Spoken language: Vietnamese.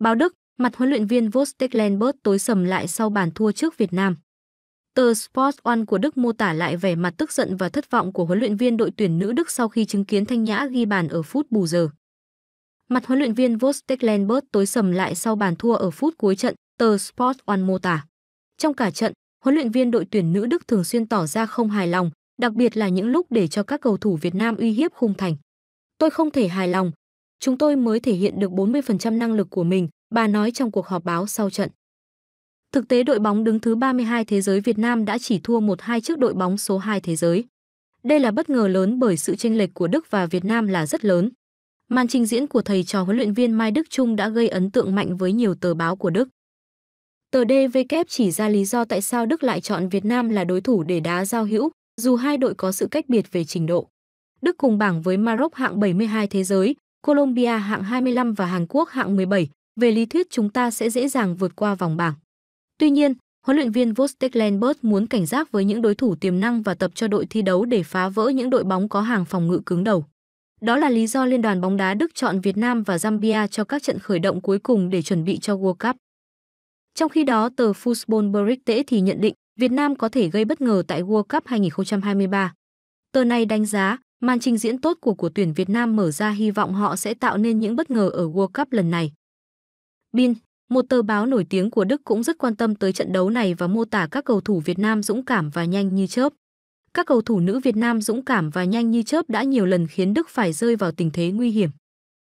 Báo Đức, mặt huấn luyện viên Vosteklenberg tối sầm lại sau bàn thua trước Việt Nam. Tờ Sport One của Đức mô tả lại vẻ mặt tức giận và thất vọng của huấn luyện viên đội tuyển nữ Đức sau khi chứng kiến Thanh Nhã ghi bàn ở phút bù giờ. Mặt huấn luyện viên Vosteklenberg tối sầm lại sau bàn thua ở phút cuối trận, tờ Sport One mô tả. Trong cả trận, huấn luyện viên đội tuyển nữ Đức thường xuyên tỏ ra không hài lòng, đặc biệt là những lúc để cho các cầu thủ Việt Nam uy hiếp khung thành. Tôi không thể hài lòng, chúng tôi mới thể hiện được 40% năng lực của mình, bà nói trong cuộc họp báo sau trận. Thực tế đội bóng đứng thứ 32 thế giới Việt Nam đã chỉ thua một hai trước đội bóng số 2 thế giới. Đây là bất ngờ lớn bởi sự chênh lệch của Đức và Việt Nam là rất lớn. Màn trình diễn của thầy trò huấn luyện viên Mai Đức Trung đã gây ấn tượng mạnh với nhiều tờ báo của Đức. Tờ DVK chỉ ra lý do tại sao Đức lại chọn Việt Nam là đối thủ để đá giao hữu, dù hai đội có sự cách biệt về trình độ. Đức cùng bảng với Maroc hạng 72 thế giới, Colombia hạng 25 và Hàn Quốc hạng 17, về lý thuyết chúng ta sẽ dễ dàng vượt qua vòng bảng. Tuy nhiên, huấn luyện viên Vostek Lambert muốn cảnh giác với những đối thủ tiềm năng và tập cho đội thi đấu để phá vỡ những đội bóng có hàng phòng ngự cứng đầu. Đó là lý do Liên đoàn bóng đá Đức chọn Việt Nam và Zambia cho các trận khởi động cuối cùng để chuẩn bị cho World Cup. Trong khi đó, tờ Football Brigitte thì nhận định Việt Nam có thể gây bất ngờ tại World Cup 2023. Tờ này đánh giá, Màn trình diễn tốt của của tuyển Việt Nam mở ra hy vọng họ sẽ tạo nên những bất ngờ ở World Cup lần này. Bin, một tờ báo nổi tiếng của Đức cũng rất quan tâm tới trận đấu này và mô tả các cầu thủ Việt Nam dũng cảm và nhanh như chớp. Các cầu thủ nữ Việt Nam dũng cảm và nhanh như chớp đã nhiều lần khiến Đức phải rơi vào tình thế nguy hiểm.